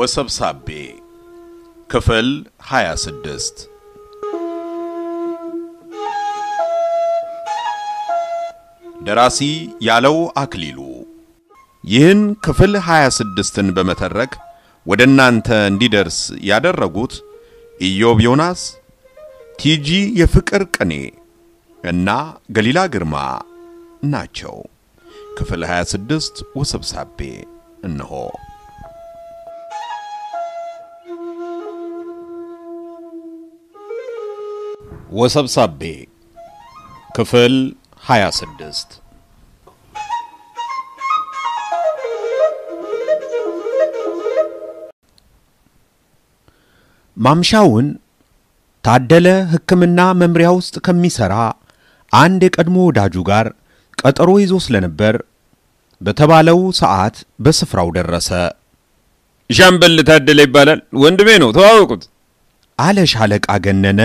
ወሰብሳቤ ክፍል 26 ደራሲ ያለው አክሊሉ ይህን ክፍል 26ን በመተረክ ወደ እናንተ እንዲደርስ ያደረጉት ኢዮብ ዮናስ፣ ቲጂ የፍቅር ቅኔ እና ገሊላ ግርማ ናቸው። ክፍል 26 ወሰብሳቤ እነሆ። ወሰብሳቤ ክፍል 26 ማምሻውን ታደለ ሕክምና መምሪያ ውስጥ ከሚሰራ አንድ የቀድሞ ወዳጁ ጋር ቀጠሮ ይዞ ስለነበር በተባለው ሰዓት በስፍራው ደረሰ። ሻምበል ታደለ ይባላል፣ ወንድሜ ነው፣ ተዋወቁት አለ ሻለቃ ገነነ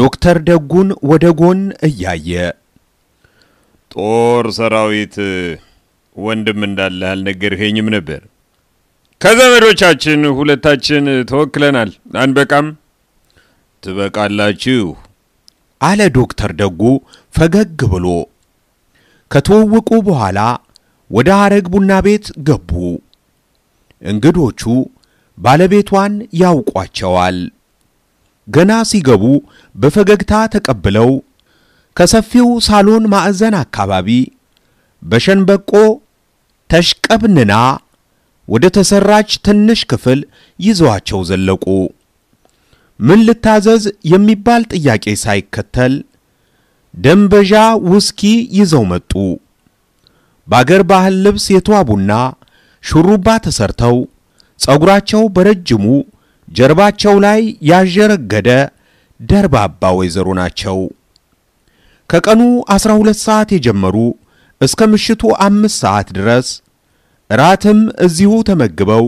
ዶክተር ደጉን ወደ ጎን እያየ ጦር ሰራዊት ወንድም እንዳለህ አልነገርኸኝም ነበር። ከዘመዶቻችን ሁለታችን ተወክለናል። አንበቃም? ትበቃላችሁ አለ ዶክተር ደጉ ፈገግ ብሎ። ከተዋወቁ በኋላ ወደ አረግ ቡና ቤት ገቡ። እንግዶቹ ባለቤቷን ያውቋቸዋል። ገና ሲገቡ በፈገግታ ተቀብለው ከሰፊው ሳሎን ማዕዘን አካባቢ በሸንበቆ ተሽቀብንና ወደ ተሰራች ትንሽ ክፍል ይዘዋቸው ዘለቁ። ምን ልታዘዝ የሚባል ጥያቄ ሳይከተል ደንበዣ ውስኪ ይዘው መጡ። በአገር ባህል ልብስ የተዋቡና ሹሩባ ተሰርተው ጸጉራቸው በረጅሙ ጀርባቸው ላይ ያዠረገደ ደርባባ ወይዘሮ ናቸው። ከቀኑ 12 ሰዓት የጀመሩ እስከ ምሽቱ አምስት ሰዓት ድረስ እራትም እዚሁ ተመግበው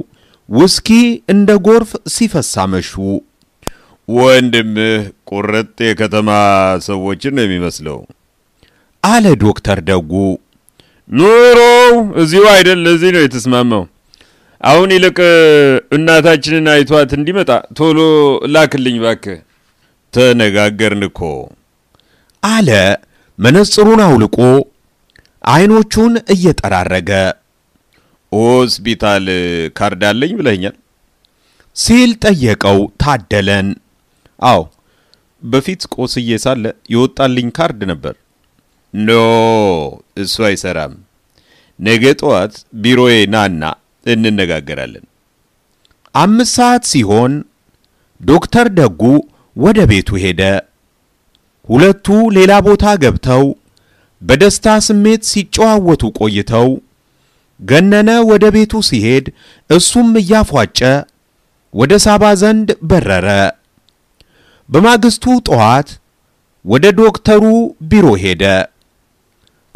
ውስኪ እንደ ጎርፍ ሲፈሳ መሹ። ወንድምህ ቁርጥ የከተማ ሰዎችን ነው የሚመስለው አለ ዶክተር ደጉ። ኑሮው እዚሁ አይደል? ለዚህ ነው የተስማማው። አሁን ይልቅ እናታችንን አይቷት እንዲመጣ ቶሎ ላክልኝ ባክ ተነጋገርን እኮ አለ መነጽሩን አውልቆ አይኖቹን እየጠራረገ። ሆስፒታል ካርድ አለኝ ብለኛል ሲል ጠየቀው ታደለን። አዎ በፊት ቆስዬ ሳለ የወጣልኝ ካርድ ነበር። ኖ እሱ አይሰራም። ነገ ጠዋት ቢሮዬ ናና እንነጋገራለን። አምስት ሰዓት ሲሆን ዶክተር ደጉ ወደ ቤቱ ሄደ። ሁለቱ ሌላ ቦታ ገብተው በደስታ ስሜት ሲጨዋወቱ ቆይተው ገነነ ወደ ቤቱ ሲሄድ እሱም እያፏጨ ወደ ሳባ ዘንድ በረረ። በማግስቱ ጠዋት ወደ ዶክተሩ ቢሮ ሄደ።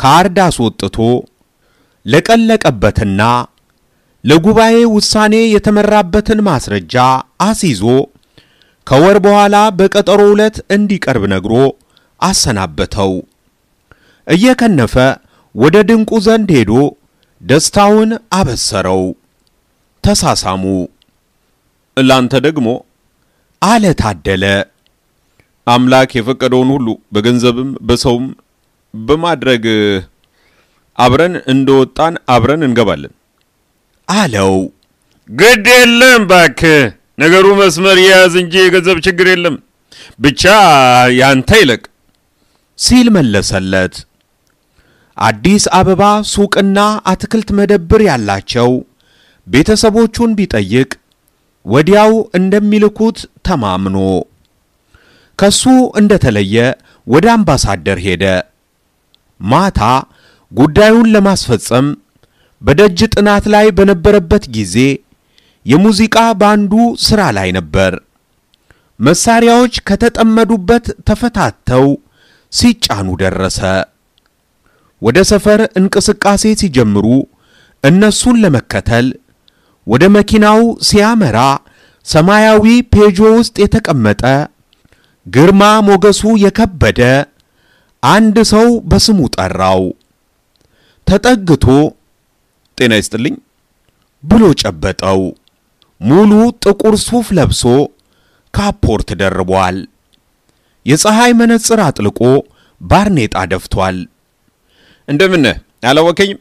ካርድ አስወጥቶ ለቀለቀበትና ለጉባኤ ውሳኔ የተመራበትን ማስረጃ አስይዞ ከወር በኋላ በቀጠሮ ዕለት እንዲቀርብ ነግሮ አሰናበተው። እየከነፈ ወደ ድንቁ ዘንድ ሄዶ ደስታውን አበሰረው። ተሳሳሙ። ላንተ ደግሞ አለ ታደለ። አምላክ የፈቀደውን ሁሉ በገንዘብም በሰውም በማድረግ አብረን እንደወጣን አብረን እንገባለን። አለው። ግድ የለም ባክ! ነገሩ መስመር የያዝ እንጂ የገንዘብ ችግር የለም፣ ብቻ ያንተ ይለቅ ሲል መለሰለት። አዲስ አበባ ሱቅና አትክልት መደብር ያላቸው ቤተሰቦቹን ቢጠይቅ ወዲያው እንደሚልኩት ተማምኖ ከሱ እንደተለየ ወደ አምባሳደር ሄደ። ማታ ጉዳዩን ለማስፈጸም በደጅ ጥናት ላይ በነበረበት ጊዜ የሙዚቃ ባንዱ ሥራ ላይ ነበር። መሳሪያዎች ከተጠመዱበት ተፈታተው ሲጫኑ ደረሰ። ወደ ሰፈር እንቅስቃሴ ሲጀምሩ እነሱን ለመከተል ወደ መኪናው ሲያመራ ሰማያዊ ፔጆ ውስጥ የተቀመጠ ግርማ ሞገሱ የከበደ አንድ ሰው በስሙ ጠራው። ተጠግቶ ጤና ይስጥልኝ ብሎ ጨበጠው። ሙሉ ጥቁር ሱፍ ለብሶ ካፖርት ደርቧል። የፀሐይ መነጽር አጥልቆ ባርኔጣ ደፍቷል። እንደምን አላወከኝም?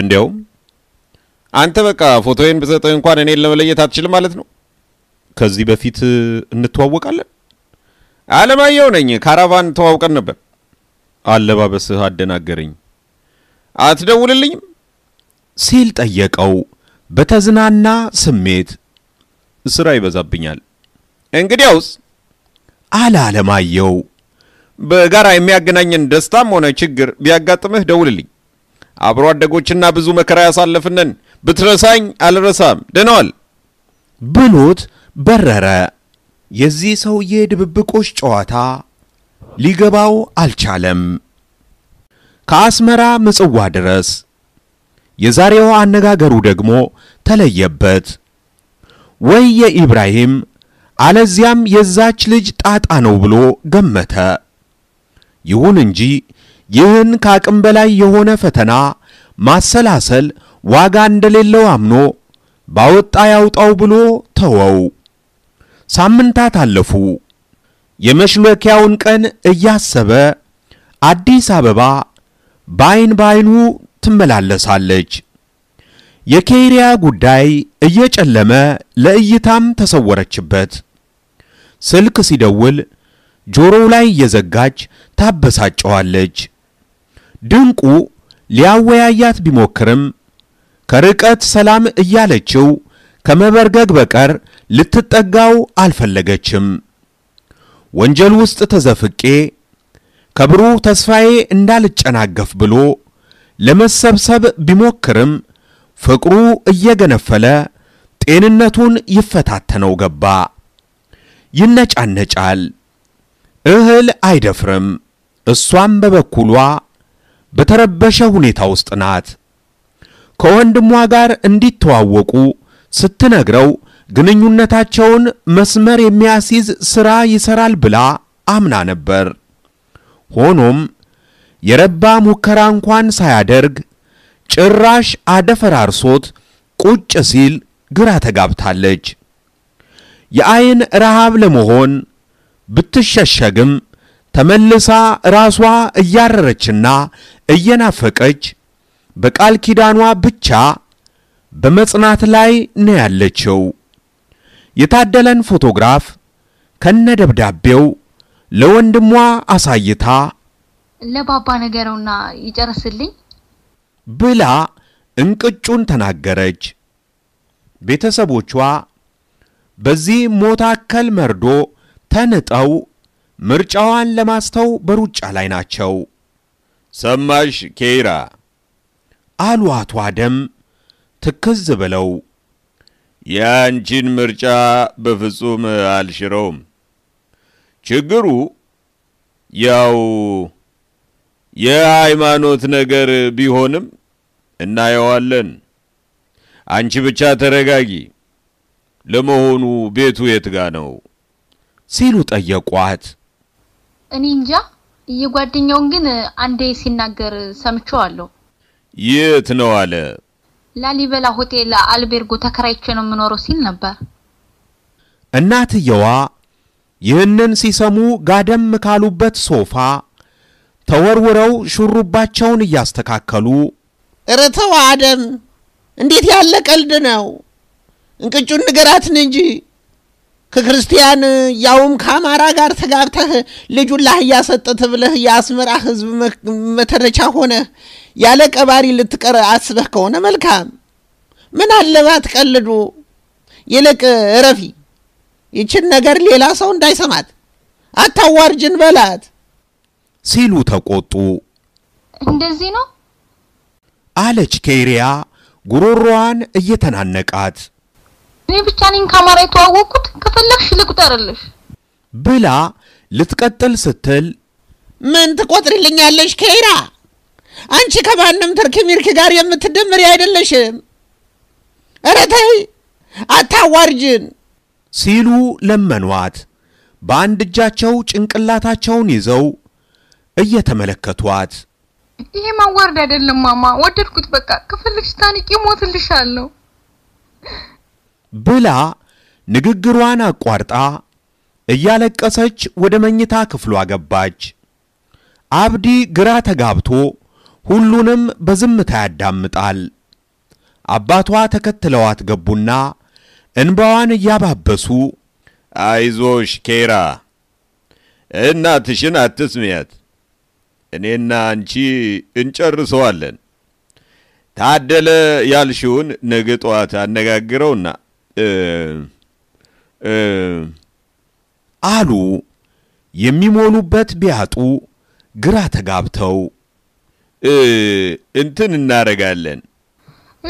እንዲያውም አንተ በቃ ፎቶዬን ብሰጥህ እንኳን እኔን ለመለየት አትችልም ማለት ነው። ከዚህ በፊት እንተዋወቃለን? አለማየሁ ነኝ። ካራቫን ተዋውቀን ነበር። አለባበስህ አደናገረኝ። አትደውልልኝም? ሲል ጠየቀው በተዝናና ስሜት። ስራ ይበዛብኛል እንግዲያውስ አለ አለማየሁ። በጋራ የሚያገናኘን ደስታም ሆነ ችግር ቢያጋጥምህ ደውልልኝ። አብሮ አደጎችና ብዙ መከራ ያሳለፍነን፣ ብትረሳኝ አልረሳም። ደነዋል ብሎት በረረ። የዚህ ሰውዬ ድብብቆች ጨዋታ ሊገባው አልቻለም። ከአስመራ ምጽዋ ድረስ የዛሬው አነጋገሩ ደግሞ ተለየበት። ወይ የኢብራሂም አለዚያም የዛች ልጅ ጣጣ ነው ብሎ ገመተ። ይሁን እንጂ ይህን ከአቅም በላይ የሆነ ፈተና ማሰላሰል ዋጋ እንደሌለው አምኖ ባወጣ ያውጣው ብሎ ተወው። ሳምንታት አለፉ። የመሽለኪያውን ቀን እያሰበ አዲስ አበባ በአይን በአይኑ ትመላለሳለች። የኬሪያ ጉዳይ እየጨለመ ለእይታም ተሰወረችበት። ስልክ ሲደውል ጆሮው ላይ እየዘጋች ታበሳጨዋለች። ድንቁ ሊያወያያት ቢሞክርም ከርቀት ሰላም እያለችው ከመበርገግ በቀር ልትጠጋው አልፈለገችም። ወንጀል ውስጥ ተዘፍቄ ከብሩህ ተስፋዬ እንዳልጨናገፍ ብሎ ለመሰብሰብ ቢሞክርም ፍቅሩ እየገነፈለ ጤንነቱን ይፈታተነው ገባ። ይነጫነጫል፣ እህል አይደፍርም። እሷም በበኩሏ በተረበሸ ሁኔታ ውስጥ ናት። ከወንድሟ ጋር እንዲተዋወቁ ስትነግረው ግንኙነታቸውን መስመር የሚያስይዝ ሥራ ይሠራል ብላ አምና ነበር። ሆኖም የረባ ሙከራ እንኳን ሳያደርግ ጭራሽ አደፈራርሶት ቁጭ ሲል ግራ ተጋብታለች። የአይን ረሃብ ለመሆን ብትሸሸግም ተመልሳ ራሷ እያረረችና እየናፈቀች በቃል ኪዳኗ ብቻ በመጽናት ላይ ነው ያለችው። የታደለን ፎቶግራፍ ከነ ደብዳቤው ለወንድሟ አሳይታ ለባባ ነገረውና ይጨርስልኝ ብላ እንቅጩን ተናገረች። ቤተሰቦቿ በዚህ ሞታከል መርዶ ተንጠው ምርጫዋን ለማስተው በሩጫ ላይ ናቸው። ሰማሽ ኬራ አሏቷ ደም ትክዝ ብለው። የአንቺን ምርጫ በፍጹም አልሽረውም። ችግሩ ያው የሃይማኖት ነገር ቢሆንም እናየዋለን። አንቺ ብቻ ተረጋጊ። ለመሆኑ ቤቱ የት ጋ ነው? ሲሉ ጠየቋት። እኔ እንጃ፣ የጓደኛውን ግን አንዴ ሲናገር ሰምቼዋለሁ። የት ነው አለ። ላሊበላ ሆቴል አልቤርጎ ተከራይቼ ነው የምኖረው ሲል ነበር። እናትየዋ ይህንን ሲሰሙ ጋደም ካሉበት ሶፋ ተወርውረው ሹሩባቸውን እያስተካከሉ እረተው አደም እንዴት ያለ ቀልድ ነው! እንቅጩን ንገራትን እንጂ ከክርስቲያን ያውም ከአማራ ጋር ተጋብተህ ልጁን ላህያ ሰጥህ ብለህ የአስመራ ሕዝብ መተረቻ ሆነህ ያለ ቀባሪ ልትቀር አስበህ ከሆነ መልካም። ምን አለባት ቀልዱ። ይልቅ እረፊ። ይችን ነገር ሌላ ሰው እንዳይሰማት አታዋርጅን በላት። ሲሉ ተቆጡ። እንደዚህ ነው አለች ኬሪያ ጉሮሮዋን እየተናነቃት። እኔ ብቻ ነኝ ከአማራ የተዋወቅኩት፣ ከፈለግሽ ልቁጠርልሽ ብላ ልትቀጥል ስትል ምን ትቆጥርልኛለሽ ኬራ? አንቺ ከማንም ትርኪ ሚርኪ ጋር የምትደምሪ አይደለሽም። ኧረ ተይ አታዋርጅን ሲሉ ለመኗት። በአንድ እጃቸው ጭንቅላታቸውን ይዘው እየተመለከቷት ይሄ ማዋረድ አይደለም ማማ፣ ወደድኩት። በቃ ከፈለግሽ ታንቂ ሞትልሻለሁ ብላ ንግግሯን አቋርጣ እያለቀሰች ወደ መኝታ ክፍሏ ገባች። አብዲ ግራ ተጋብቶ ሁሉንም በዝምታ ያዳምጣል። አባቷ ተከትለዋት ገቡና እንባዋን እያባበሱ አይዞሽ ኬራ፣ እናትሽን አትስሚያት እኔና አንቺ እንጨርሰዋለን። ታደለ ያልሽውን ነገ ጠዋት አነጋግረውና አሉ። የሚሞሉበት ቢያጡ ግራ ተጋብተው እንትን እናረጋለን።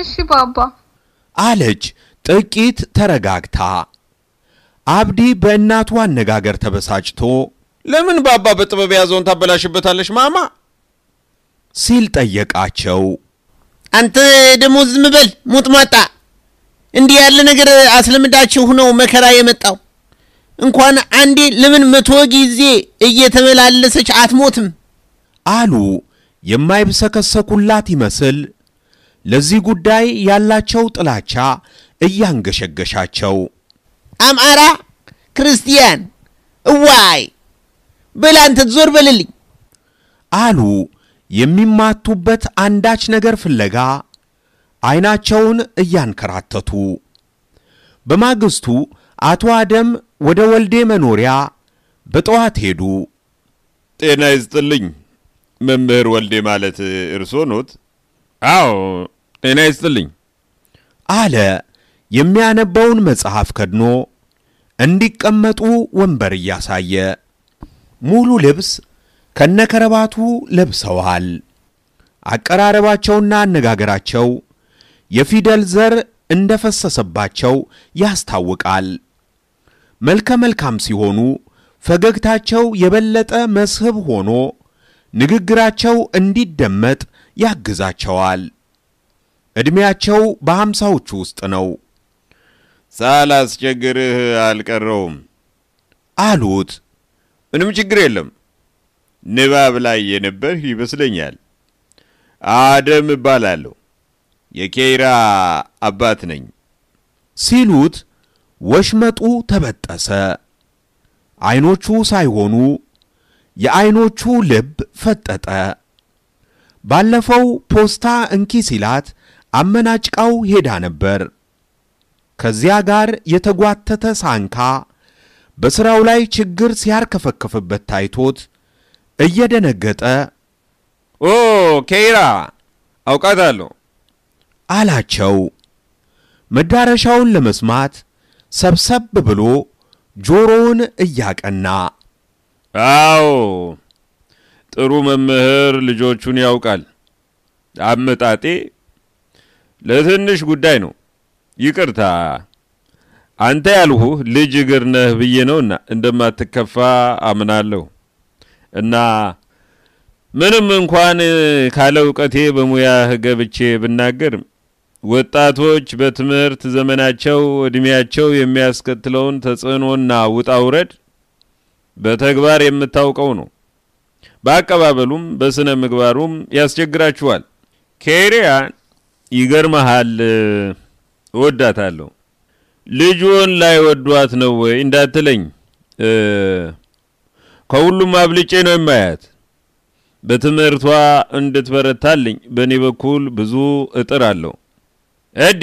እሺ ባባ አለች ጥቂት ተረጋግታ። አብዲ በእናቱ አነጋገር ተበሳጭቶ ለምን ባባ በጥበብ የያዘውን ታበላሽበታለች ማማ ሲል ጠየቃቸው። አንተ ደግሞ ዝም በል ሙጥማጣ፣ እንዲህ ያለ ነገር አስለምዳችሁ ነው መከራ የመጣው። እንኳን አንዴ ለምን መቶ ጊዜ እየተመላለሰች አትሞትም? አሉ የማይብሰከሰኩላት ይመስል ለዚህ ጉዳይ ያላቸው ጥላቻ እያንገሸገሻቸው። አማራ ክርስቲያን እዋይ በል ዞር በልልኝ አሉ። የሚማቱበት አንዳች ነገር ፍለጋ አይናቸውን እያንከራተቱ። በማግስቱ አቶ አደም ወደ ወልዴ መኖሪያ በጠዋት ሄዱ። ጤና ይስጥልኝ መምህር ወልዴ ማለት እርሶ ኖት? አዎ ጤና ይስጥልኝ አለ። የሚያነባውን መጽሐፍ ከድኖ እንዲቀመጡ ወንበር እያሳየ ሙሉ ልብስ ከነከረባቱ ለብሰዋል። አቀራረባቸውና አነጋገራቸው የፊደል ዘር እንደፈሰሰባቸው ያስታውቃል። መልከ መልካም ሲሆኑ ፈገግታቸው የበለጠ መስህብ ሆኖ ንግግራቸው እንዲደመጥ ያግዛቸዋል። ዕድሜያቸው በሀምሳዎቹ ውስጥ ነው። ሳላስቸግርህ አልቀረውም አሉት። ምንም ችግር የለም። ንባብ ላይ የነበርህ ይመስለኛል። አደም እባላለሁ፣ የኬይራ አባት ነኝ ሲሉት ወሽመጡ ተበጠሰ። አይኖቹ ሳይሆኑ የአይኖቹ ልብ ፈጠጠ። ባለፈው ፖስታ እንኪ ሲላት አመናጭቃው ሄዳ ነበር። ከዚያ ጋር የተጓተተ ሳንካ በሥራው ላይ ችግር ሲያርከፈከፍበት ታይቶት እየደነገጠ ኦ ኬይራ አውቃታለሁ አላቸው። መዳረሻውን ለመስማት ሰብሰብ ብሎ ጆሮውን እያቀና አዎ ጥሩ መምህር ልጆቹን ያውቃል። አመጣጤ ለትንሽ ጉዳይ ነው። ይቅርታ አንተ ያልሁህ ልጅ እግር ነህ ብዬ ነውና እንደማትከፋ አምናለሁ እና ምንም እንኳን ካለ እውቀቴ በሙያህ ገብቼ ብናገር ወጣቶች በትምህርት ዘመናቸው እድሜያቸው የሚያስከትለውን ተጽዕኖና ውጣውረድ በተግባር የምታውቀው ነው። በአቀባበሉም በሥነ ምግባሩም ያስቸግራችኋል። ኬሪያ ይገርመሃል፣ እወዳታለሁ። ልጁን ላይወዷት ነው ወይ እንዳትለኝ፣ ከሁሉም አብልጬ ነው የማያት። በትምህርቷ እንድትበረታልኝ በእኔ በኩል ብዙ እጥር አለው። እዴ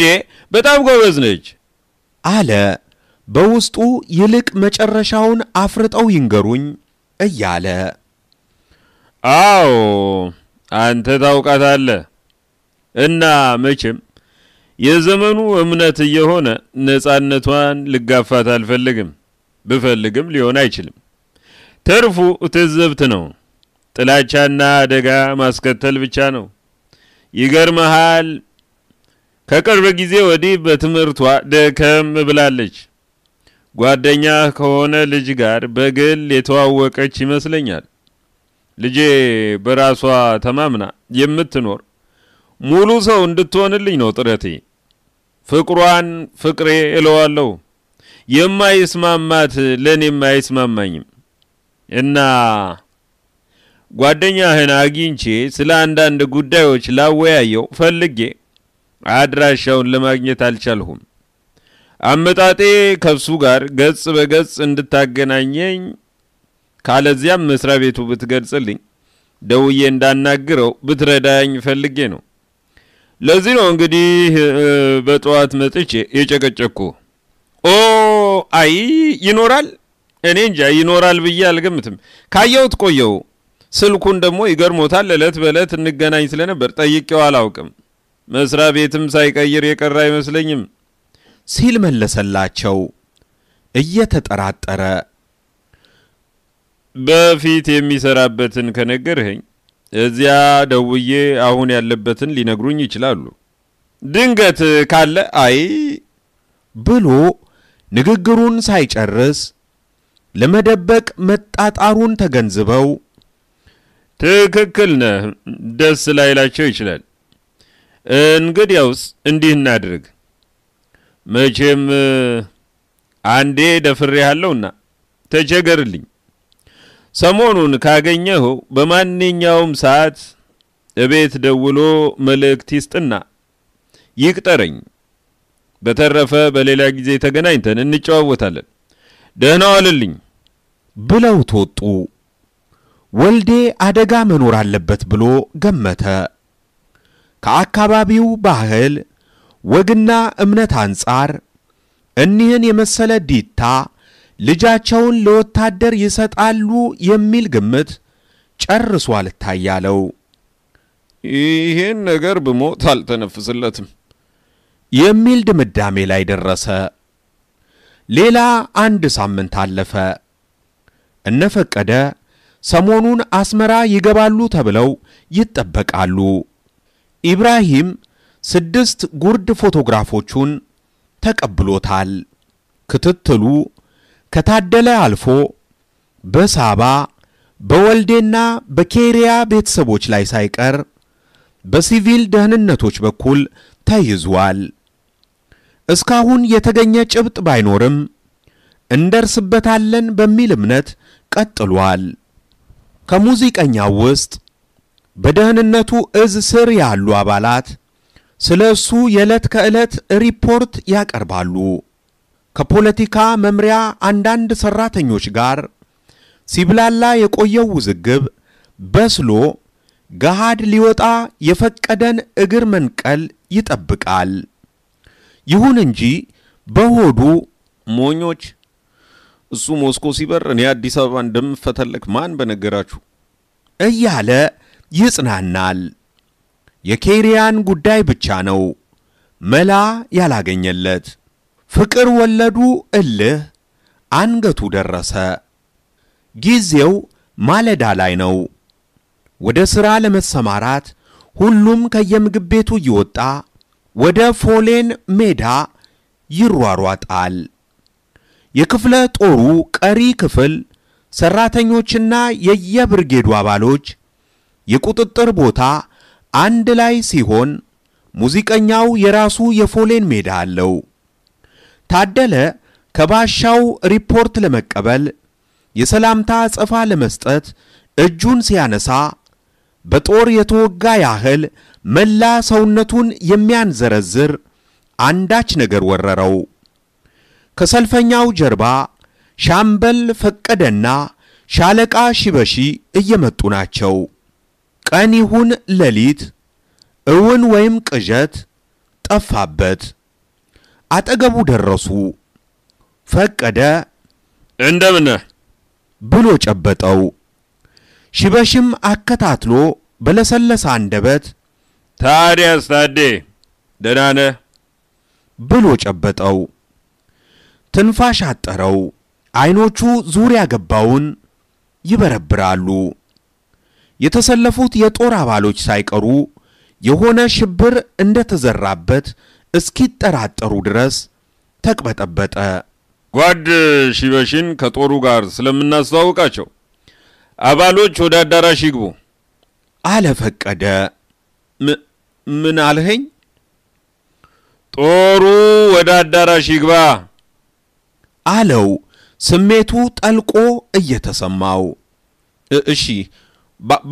በጣም ጎበዝ ነች አለ በውስጡ። ይልቅ መጨረሻውን አፍርጠው ይንገሩኝ እያለ አዎ፣ አንተ ታውቃታለህ እና መቼም የዘመኑ እምነት እየሆነ ነፃነቷን ልጋፋት አልፈልግም፣ ብፈልግም ሊሆን አይችልም። ተርፉ ትዝብት ነው፣ ጥላቻና አደጋ ማስከተል ብቻ ነው። ይገርመሃል፣ ከቅርብ ጊዜ ወዲህ በትምህርቷ ደከም ብላለች። ጓደኛ ከሆነ ልጅ ጋር በግል የተዋወቀች ይመስለኛል። ልጄ በራሷ ተማምና የምትኖር ሙሉ ሰው እንድትሆንልኝ ነው ጥረቴ። ፍቅሯን ፍቅሬ እለዋለሁ። የማይስማማት ለእኔም አይስማማኝም እና ጓደኛህን አግኝቼ ስለ አንዳንድ ጉዳዮች ላወያየው ፈልጌ አድራሻውን ለማግኘት አልቻልሁም። አመጣጤ ከሱ ጋር ገጽ በገጽ እንድታገናኘኝ ካለዚያም መስሪያ ቤቱ ብትገልጽልኝ ደውዬ እንዳናግረው ብትረዳኝ ፈልጌ ነው። ለዚህ ነው እንግዲህ በጠዋት መጥቼ የጨቀጨኩ። ኦ አይ ይኖራል፣ እኔ እንጃ ይኖራል ብዬ አልገምትም። ካየሁት ቆየው። ስልኩን ደግሞ ይገርሞታል፣ እለት በእለት እንገናኝ ስለነበር ጠይቄው አላውቅም። መስሪያ ቤትም ሳይቀይር የቀረ አይመስለኝም ሲል መለሰላቸው እየተጠራጠረ። በፊት የሚሰራበትን ከነገርህኝ እዚያ ደውዬ አሁን ያለበትን ሊነግሩኝ ይችላሉ። ድንገት ካለ አይ ብሎ ንግግሩን ሳይጨርስ ለመደበቅ መጣጣሩን ተገንዝበው ትክክል ነህ፣ ደስ ላይላቸው ይችላል። እንግዲያውስ እንዲህ እናድርግ። መቼም አንዴ ያለውና ተቸገርልኝ ሰሞኑን ካገኘሁ በማንኛውም ሰዓት እቤት ደውሎ መልእክት ይስጥና ይቅጠረኝ። በተረፈ በሌላ ጊዜ ተገናኝተን እንጨዋወታለን። ደህና ዋልልኝ ብለው ተወጡ። ወልዴ አደጋ መኖር አለበት ብሎ ገመተ። ከአካባቢው ባህል ወግና እምነት አንጻር እኒህን የመሰለ ዲታ ልጃቸውን ለወታደር ይሰጣሉ የሚል ግምት ጨርሶ አልታያለው። ይህን ነገር ብሞት አልተነፍስለትም የሚል ድምዳሜ ላይ ደረሰ። ሌላ አንድ ሳምንት አለፈ። እነፈቀደ ሰሞኑን አስመራ ይገባሉ ተብለው ይጠበቃሉ። ኢብራሂም ስድስት ጉርድ ፎቶግራፎቹን ተቀብሎታል። ክትትሉ ከታደለ አልፎ በሳባ በወልዴና በኬሪያ ቤተሰቦች ላይ ሳይቀር በሲቪል ደህንነቶች በኩል ተይዟል። እስካሁን የተገኘ ጭብጥ ባይኖርም እንደርስበታለን በሚል እምነት ቀጥሏል። ከሙዚቀኛው ውስጥ በደህንነቱ እዝ ስር ያሉ አባላት ስለ እሱ የዕለት ከዕለት ሪፖርት ያቀርባሉ። ከፖለቲካ መምሪያ አንዳንድ ሰራተኞች ጋር ሲብላላ የቆየው ውዝግብ በስሎ ገሃድ ሊወጣ የፈቀደን እግር መንቀል ይጠብቃል። ይሁን እንጂ በሆዱ ሞኞች እሱ ሞስኮ ሲበር እኔ አዲስ አበባ እንደምፈተለክ ማን በነገራችሁ እያለ ይጽናናል። የኬሪያን ጉዳይ ብቻ ነው መላ ያላገኘለት። ፍቅር ወለዱ እልህ አንገቱ ደረሰ። ጊዜው ማለዳ ላይ ነው። ወደ ሥራ ለመሰማራት ሁሉም ከየምግብ ቤቱ እየወጣ ወደ ፎሌን ሜዳ ይሯሯጣል። የክፍለ ጦሩ ቀሪ ክፍል ሰራተኞችና የየብርጌዱ አባሎች የቁጥጥር ቦታ አንድ ላይ ሲሆን ሙዚቀኛው የራሱ የፎሌን ሜዳ አለው። ታደለ ከባሻው ሪፖርት ለመቀበል የሰላምታ አጸፋ ለመስጠት እጁን ሲያነሳ በጦር የተወጋ ያህል መላ ሰውነቱን የሚያንዘረዝር አንዳች ነገር ወረረው። ከሰልፈኛው ጀርባ ሻምበል ፈቀደና ሻለቃ ሺበሺ እየመጡ ናቸው። ቀን ይሁን ሌሊት እውን ወይም ቅዠት ጠፋበት። አጠገቡ ደረሱ። ፈቀደ። እንደምነህ ብሎ ጨበጠው። ሽበሽም አከታትሎ በለሰለሰ አንደበት ታዲያስ ታዴ ደህና ነህ ብሎ ጨበጠው። ትንፋሽ አጠረው። አይኖቹ ዙሪያ ገባውን ይበረብራሉ። የተሰለፉት የጦር አባሎች ሳይቀሩ የሆነ ሽብር እንደተዘራበት እስኪጠራጠሩ ድረስ ተቅበጠበጠ። ጓድ ሺበሽን ከጦሩ ጋር ስለምናስተዋውቃቸው አባሎች ወደ አዳራሽ ይግቡ አለ ፈቀደ። ምን አልኸኝ? ጦሩ ወደ አዳራሽ ይግባ አለው ስሜቱ ጠልቆ እየተሰማው። እሺ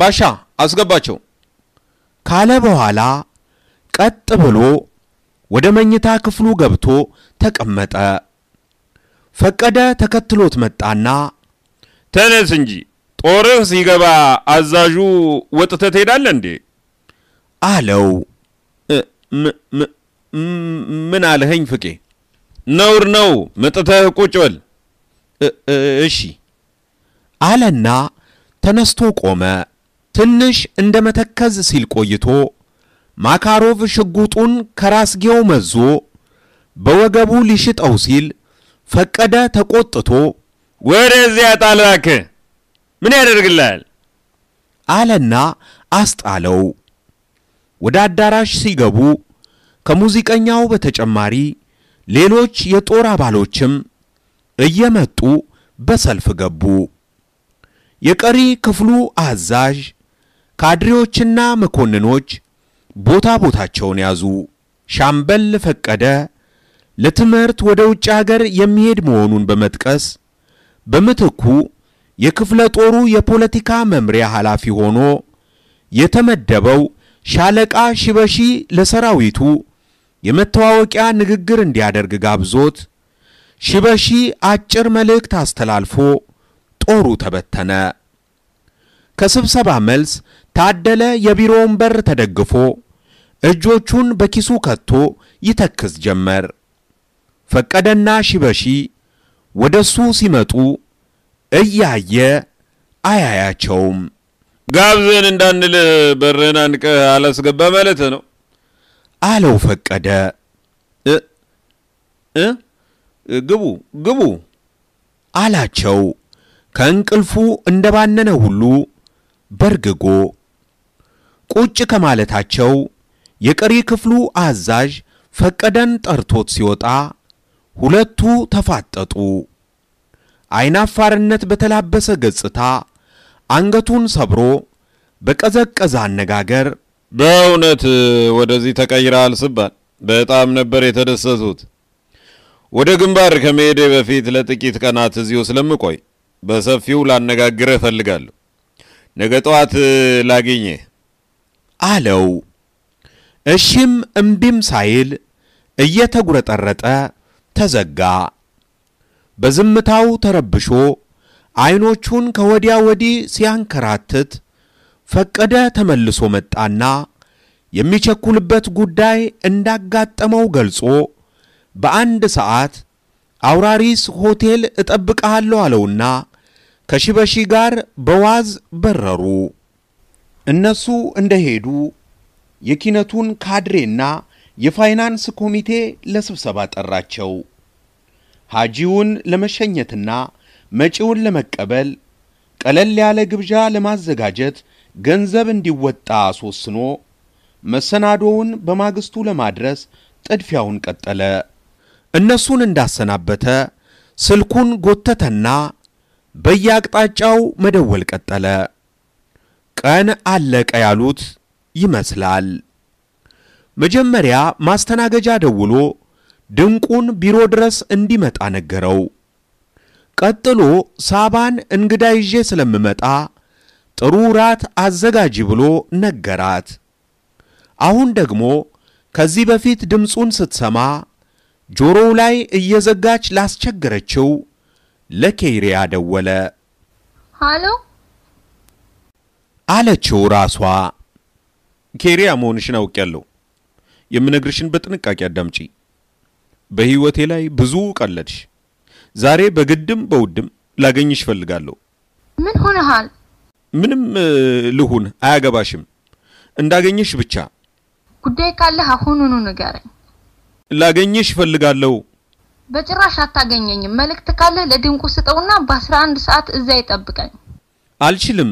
ባሻ አስገባቸው ካለ በኋላ ቀጥ ብሎ ወደ መኝታ ክፍሉ ገብቶ ተቀመጠ። ፈቀደ ተከትሎት መጣና ተነስ እንጂ ጦርህ ሲገባ አዛዡ ወጥተህ ትሄዳለህ እንዴ? አለው። ምን አልኸኝ ፍቄ? ነውር ነው መጥተህ ቁጭ በል። እሺ አለና ተነስቶ ቆመ። ትንሽ እንደ መተከዝ ሲል ቆይቶ ማካሮቭ ሽጉጡን ከራስጌው መዞ በወገቡ ሊሽጠው ሲል ፈቀደ ተቆጥቶ ወደዚያ ጣላክ ምን ያደርግልሃል አለና አስጣለው። ወደ አዳራሽ ሲገቡ ከሙዚቀኛው በተጨማሪ ሌሎች የጦር አባሎችም እየመጡ በሰልፍ ገቡ። የቀሪ ክፍሉ አዛዥ ካድሬዎችና መኮንኖች ቦታ ቦታቸውን ያዙ። ሻምበል ፈቀደ ለትምህርት ወደ ውጭ ሀገር የሚሄድ መሆኑን በመጥቀስ በምትኩ የክፍለ ጦሩ የፖለቲካ መምሪያ ኃላፊ ሆኖ የተመደበው ሻለቃ ሽበሺ ለሰራዊቱ የመተዋወቂያ ንግግር እንዲያደርግ ጋብዞት ሽበሺ አጭር መልእክት አስተላልፎ ጦሩ ተበተነ። ከስብሰባ መልስ ታደለ የቢሮውን በር ተደግፎ እጆቹን በኪሱ ከቶ ይተክዝ ጀመር። ፈቀደና ሺበሺ ወደ እሱ ሲመጡ እያየ አያያቸውም። ጋብዘን እንዳንል በርህን አንቀህ አላስገባ ማለት ነው አለው ፈቀደ። ግቡ ግቡ አላቸው። ከእንቅልፉ እንደባነነ ሁሉ በርግጎ ቁጭ ከማለታቸው የቀሪ ክፍሉ አዛዥ ፈቀደን ጠርቶት ሲወጣ ሁለቱ ተፋጠጡ። አይናፋርነት በተላበሰ ገጽታ አንገቱን ሰብሮ በቀዘቀዘ አነጋገር በእውነት ወደዚህ ተቀይረሃል ስባል በጣም ነበር የተደሰቱት። ወደ ግንባር ከመሄዴ በፊት ለጥቂት ቀናት እዚሁ ስለምቆይ በሰፊው ላነጋግርህ እፈልጋለሁ። ነገ ጠዋት ላግኘህ አለው። እሺም እምቢም ሳይል እየተጉረጠረጠ ተዘጋ። በዝምታው ተረብሾ ዐይኖቹን ከወዲያ ወዲህ ሲያንከራትት ፈቀደ ተመልሶ መጣና የሚቸኩልበት ጉዳይ እንዳጋጠመው ገልጾ በአንድ ሰዓት አውራሪስ ሆቴል እጠብቀሃለሁ አለውና ከሺበሺ ጋር በዋዝ በረሩ። እነሱ እንደሄዱ የኪነቱን ካድሬና የፋይናንስ ኮሚቴ ለስብሰባ ጠራቸው። ሐጂውን ለመሸኘትና መጪውን ለመቀበል ቀለል ያለ ግብዣ ለማዘጋጀት ገንዘብ እንዲወጣ አስወስኖ መሰናዶውን በማግስቱ ለማድረስ ጥድፊያውን ቀጠለ። እነሱን እንዳሰናበተ ስልኩን ጎተተና በየአቅጣጫው መደወል ቀጠለ። ቀን አለቀ ያሉት ይመስላል። መጀመሪያ ማስተናገጃ ደውሎ ድንቁን ቢሮ ድረስ እንዲመጣ ነገረው። ቀጥሎ ሳባን እንግዳ ይዤ ስለምመጣ ጥሩ ራት አዘጋጂ ብሎ ነገራት። አሁን ደግሞ ከዚህ በፊት ድምፁን ስትሰማ ጆሮው ላይ እየዘጋች ላስቸገረችው ለኬሪያ ደወለ። ሃሎ አለችው ራሷ ኬሪያ መሆንሽን አውቄያለሁ። የምነግርሽን በጥንቃቄ አዳምጪ። በሕይወቴ ላይ ብዙ ቀለድሽ። ዛሬ በግድም በውድም ላገኝሽ እፈልጋለሁ። ምን ሆነሃል? ምንም ልሁን አያገባሽም። እንዳገኘሽ ብቻ ጉዳይ ካለህ አሁኑኑ ንገረኝ። ላገኘሽ እፈልጋለሁ። በጭራሽ አታገኘኝም። መልእክት ካለህ ለድንቁ ስጠውና በአስራ አንድ ሰዓት እዛ ይጠብቀኝ። አልችልም።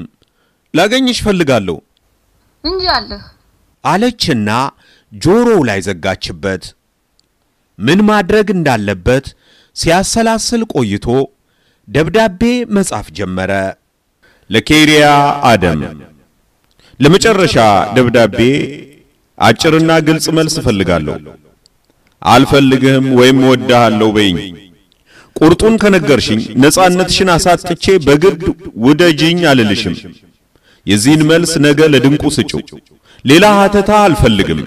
ላገኝሽ እፈልጋለሁ። እንጂ አለህ አለችና ጆሮው ላይ ዘጋችበት። ምን ማድረግ እንዳለበት ሲያሰላስል ቆይቶ ደብዳቤ መጻፍ ጀመረ። ለኬሪያ አደም ለመጨረሻ ደብዳቤ አጭርና ግልጽ መልስ እፈልጋለሁ። አልፈልግህም ወይም ወድሃለሁ በይኝ። ቁርጡን ከነገርሽኝ ነጻነትሽን አሳጥቼ በግድ ውደጅኝ አልልሽም። የዚህን መልስ ነገ ለድንቁ ስጭው። ሌላ ሀተታ አልፈልግም።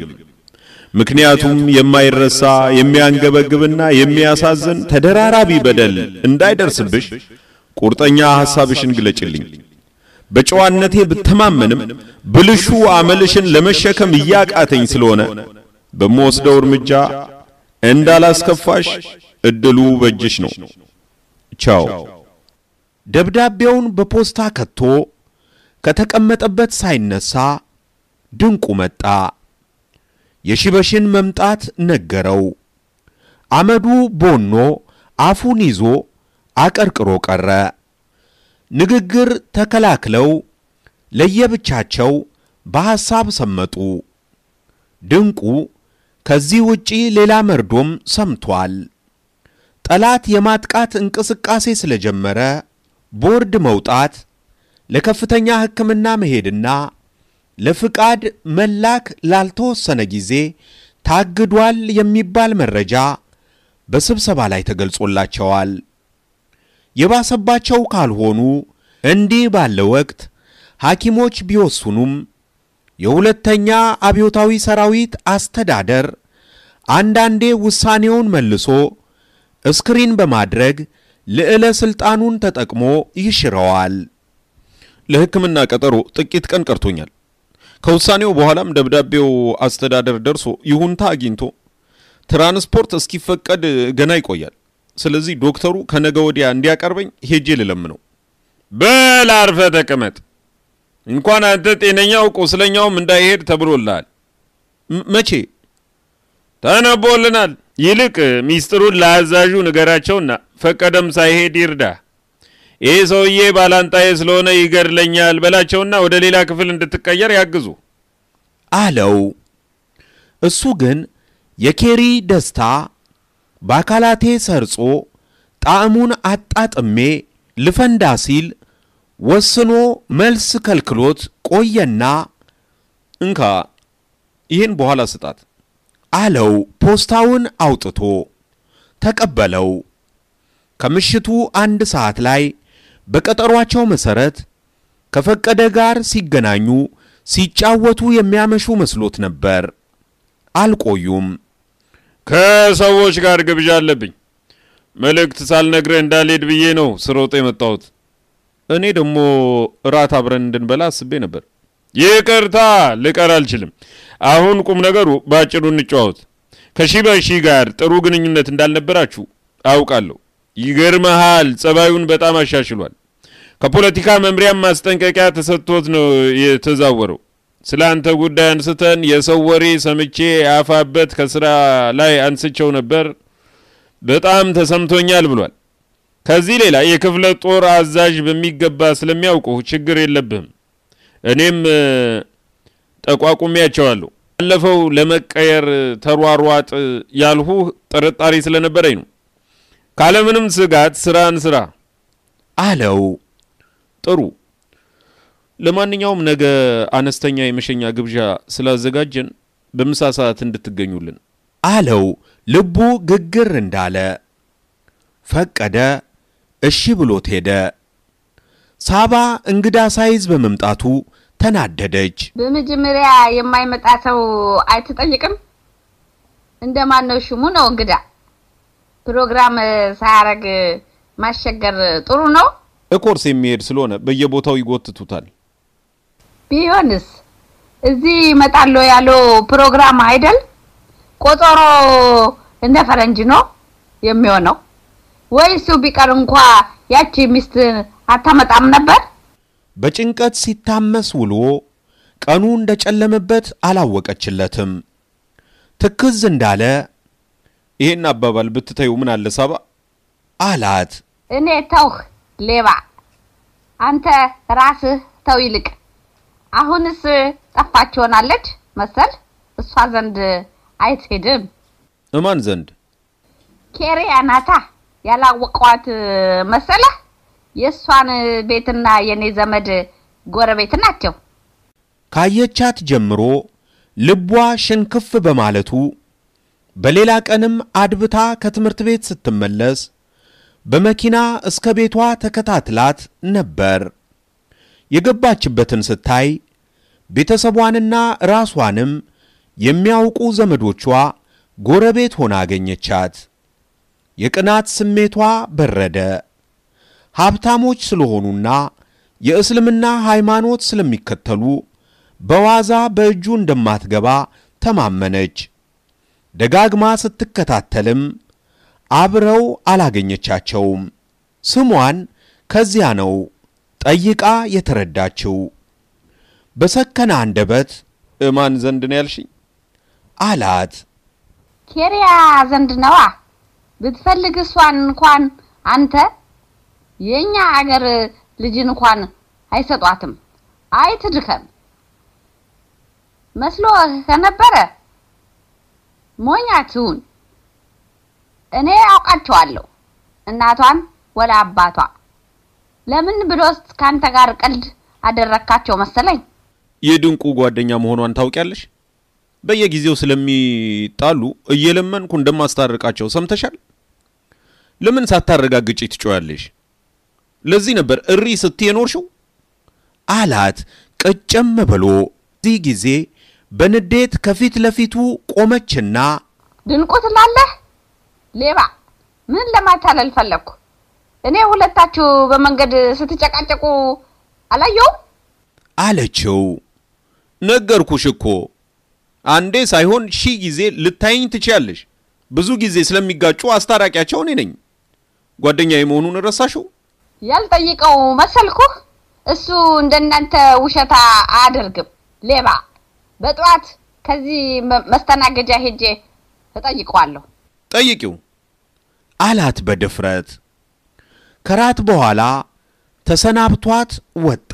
ምክንያቱም የማይረሳ የሚያንገበግብና የሚያሳዝን ተደራራቢ በደል እንዳይደርስብሽ ቁርጠኛ ሐሳብሽን ግለጭልኝ። በጨዋነቴ ብተማመንም ብልሹ አመልሽን ለመሸከም እያቃተኝ ስለሆነ በምወስደው እርምጃ እንዳላስከፋሽ እድሉ በእጅሽ ነው። ቻው። ደብዳቤውን በፖስታ ከቶ ከተቀመጠበት ሳይነሳ ድንቁ መጣ። የሽበሽን መምጣት ነገረው። አመዱ ቦኖ አፉን ይዞ አቀርቅሮ ቀረ። ንግግር ተከላክለው ለየብቻቸው በሐሳብ ሰመጡ። ድንቁ ከዚህ ውጪ ሌላ መርዶም ሰምቷል። ጠላት የማጥቃት እንቅስቃሴ ስለጀመረ ቦርድ መውጣት ለከፍተኛ ሕክምና መሄድና ለፍቃድ መላክ ላልተወሰነ ጊዜ ታግዷል የሚባል መረጃ በስብሰባ ላይ ተገልጾላቸዋል። የባሰባቸው ካልሆኑ እንዲህ ባለ ወቅት ሐኪሞች ቢወስኑም የሁለተኛ አብዮታዊ ሰራዊት አስተዳደር አንዳንዴ ውሳኔውን መልሶ እስክሪን በማድረግ ልዕለ ሥልጣኑን ተጠቅሞ ይሽረዋል። ለሕክምና ቀጠሮ ጥቂት ቀን ቀርቶኛል። ከውሳኔው በኋላም ደብዳቤው አስተዳደር ደርሶ ይሁንታ አግኝቶ ትራንስፖርት እስኪፈቀድ ገና ይቆያል። ስለዚህ ዶክተሩ ከነገ ወዲያ እንዲያቀርበኝ ሄጄ ልለምነው። በል አርፈ ተቀመጥ። እንኳን አንተ ጤነኛው ቁስለኛውም እንዳይሄድ ተብሎልሃል። መቼ ተነቦልናል። ይልቅ ሚስጥሩን ለአዛዡ ንገራቸውና ፈቀደም ሳይሄድ ይርዳ። ይህ ሰውዬ ባላንጣዬ ስለሆነ ይገድለኛል በላቸውና ወደ ሌላ ክፍል እንድትቀየር ያግዙ አለው። እሱ ግን የኬሪ ደስታ በአካላቴ ሰርጾ ጣዕሙን አጣጥሜ ልፈንዳ ሲል ወስኖ መልስ ከልክሎት ቆየና እንካ ይህን በኋላ ስጣት አለው። ፖስታውን አውጥቶ ተቀበለው። ከምሽቱ አንድ ሰዓት ላይ በቀጠሯቸው መሰረት ከፈቀደ ጋር ሲገናኙ ሲጫወቱ የሚያመሹ መስሎት ነበር። አልቆዩም። ከሰዎች ጋር ግብዣ አለብኝ፣ መልእክት ሳልነግርህ እንዳልሄድ ብዬ ነው ስሮጥ የመጣሁት። እኔ ደግሞ እራት አብረን እንድንበላ አስቤ ነበር። ይቅርታ ልቀር አልችልም። አሁን ቁም ነገሩ በአጭሩ ከሺ በሺ ጋር ጥሩ ግንኙነት እንዳልነበራችሁ አውቃለሁ። ይገርመሃል፣ ጸባዩን በጣም አሻሽሏል። ከፖለቲካ መምሪያ ማስጠንቀቂያ ተሰጥቶት ነው የተዛወረው። ስለ አንተ ጉዳይ አንስተን የሰው ወሬ ሰምቼ አፋበት ከስራ ላይ አንስቸው ነበር፣ በጣም ተሰምቶኛል ብሏል። ከዚህ ሌላ የክፍለ ጦር አዛዥ በሚገባ ስለሚያውቁ ችግር የለብህም። እኔም ጠቋቁሚያቸዋለሁ። ባለፈው ለመቀየር ተሯሯጥ ያልሁ ጥርጣሬ ስለነበረኝ ነው። ካለምንም ስጋት ስራን ስራ አለው። ጥሩ። ለማንኛውም ነገ አነስተኛ የመሸኛ ግብዣ ስላዘጋጀን በምሳ ሰዓት እንድትገኙልን አለው። ልቡ ግግር እንዳለ ፈቀደ። እሺ ብሎት ሄደ። ሳባ እንግዳ ሳይዝ በመምጣቱ ተናደደች። በመጀመሪያ የማይመጣ ሰው እንደ እንደማን ነው ሽሙ ነው እንግዳ ፕሮግራም ሳያረግ ማሸገር ጥሩ ነው። እኮርስ የሚሄድ ስለሆነ በየቦታው ይጎትቱታል። ቢሆንስ እዚህ እመጣለሁ ያለው ፕሮግራም አይደል? ቆጠሮ እንደ ፈረንጅ ነው የሚሆነው። ወይ እሱ ቢቀር እንኳ ያቺ ሚስት አታመጣም ነበር። በጭንቀት ሲታመስ ውሎ ቀኑ እንደጨለመበት አላወቀችለትም። ትክዝ እንዳለ ይሄን አባባል ብትተዩ ምን አለ ሳባ አላት። እኔ ተውህ ሌባ አንተ ራስህ ተው ይልቅ። አሁንስ ጠፋች ሆናለች መሰል እሷ ዘንድ አይትሄድም። እማን ዘንድ? ኬሪ አናታ ያላወቀዋት መሰለ። የእሷን ቤትና የኔ ዘመድ ጎረቤት ናቸው። ካየቻት ጀምሮ ልቧ ሽንክፍ በማለቱ በሌላ ቀንም አድብታ ከትምህርት ቤት ስትመለስ በመኪና እስከ ቤቷ ተከታትላት ነበር። የገባችበትን ስታይ ቤተሰቧንና ራሷንም የሚያውቁ ዘመዶቿ ጎረቤት ሆና አገኘቻት። የቅናት ስሜቷ በረደ። ሀብታሞች ስለሆኑና የእስልምና ሃይማኖት ስለሚከተሉ በዋዛ በእጁ እንደማትገባ ተማመነች። ደጋግማ ስትከታተልም አብረው አላገኘቻቸውም። ስሟን ከዚያ ነው ጠይቃ የተረዳችው። በሰከነ አንደበት እማን ዘንድ ነው ያልሽኝ? አላት። ኬሪያ ዘንድ ነዋ። ብትፈልግ እሷን እንኳን አንተ የኛ አገር ልጅ እንኳን አይሰጧትም። አይትድከም ትድከም መስሎህ ከነበረ ሞኛ ትሁን። እኔ አውቃቸዋለሁ እናቷን ወላ አባቷ። ለምን ብሎስ ካንተ ጋር ቀልድ አደረካቸው መሰለኝ። የድንቁ ጓደኛ መሆኗን ታውቂያለሽ? በየጊዜው ስለሚጣሉ እየለመንኩ እንደማስታርቃቸው ሰምተሻል። ለምን ሳታረጋግጪ ትጮያለሽ? ለዚህ ነበር እሪ ስትይ የኖርሽው አላት ቀጨም ብሎ። እዚህ ጊዜ በንዴት ከፊት ለፊቱ ቆመችና ድንቁ ትላለህ ሌባ ምን ለማታለል ፈለግኩ? እኔ ሁለታችሁ በመንገድ ስትጨቃጨቁ አላየው አለችው። ነገርኩሽ እኮ አንዴ ሳይሆን ሺህ ጊዜ ልታይኝ ትችያለሽ። ብዙ ጊዜ ስለሚጋጩ አስታራቂያቸው እኔ ነኝ። ጓደኛዬ መሆኑን እረሳሽው? ያልጠይቀው መሰልኩህ? እሱ እንደናንተ ውሸታ አያደርግም። ሌባ በጠዋት ከዚህ መስተናገጃ ሄጄ እጠይቀዋለሁ። ጠይቂው አላት በድፍረት። ከራት በኋላ ተሰናብቷት ወጣ።